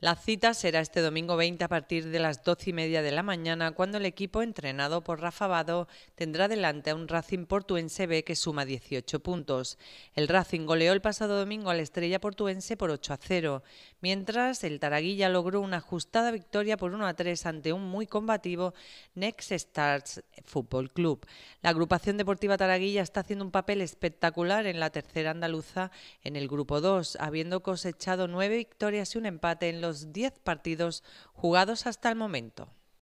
La cita será este domingo 20 a partir de las 12 y media de la mañana, cuando el equipo entrenado por Rafa Bado tendrá delante a un Racing portuense B que suma 18 puntos. El Racing goleó el pasado domingo a la estrella portuense por 8 a 0, mientras el Taraguilla logró una ajustada victoria por 1 a 3 ante un muy combativo Next Stars Fútbol Club. La agrupación deportiva Taraguilla está haciendo un papel espectacular en la tercera andaluza en el grupo 2, habiendo cosechado nueve victorias y un empate en los los 10 partidos jugados hasta el momento.